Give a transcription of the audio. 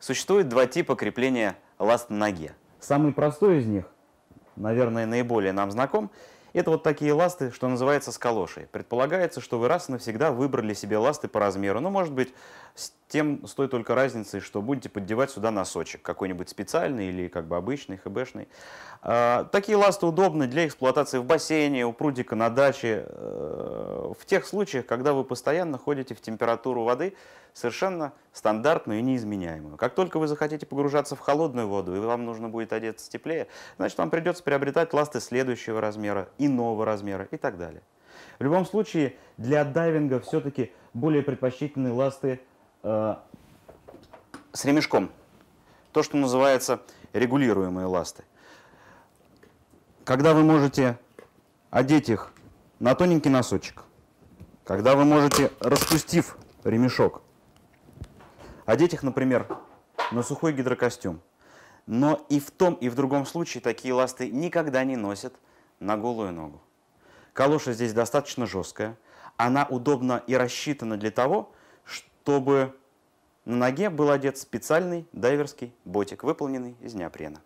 Существует два типа крепления ласт на ноге. Самый простой из них, наверное, наиболее нам знаком, это вот такие ласты, что называется, с калошей. Предполагается, что вы раз и навсегда выбрали себе ласты по размеру. Ну, может быть, тем с той только разницей, что будете поддевать сюда носочек, какой-нибудь специальный или как бы обычный, хбшный. А, такие ласты удобны для эксплуатации в бассейне, у прудика, на даче. Э, в тех случаях, когда вы постоянно ходите в температуру воды, совершенно стандартную и неизменяемую. Как только вы захотите погружаться в холодную воду, и вам нужно будет одеться теплее, значит, вам придется приобретать ласты следующего размера, иного размера и так далее. В любом случае, для дайвинга все-таки более предпочтительны ласты Э, с ремешком. То, что называется регулируемые ласты. Когда вы можете одеть их на тоненький носочек, когда вы можете, распустив ремешок, одеть их, например, на сухой гидрокостюм. Но и в том, и в другом случае такие ласты никогда не носят на голую ногу. Калоша здесь достаточно жесткая. Она удобна и рассчитана для того, чтобы на ноге был одет специальный дайверский ботик, выполненный из неопрена.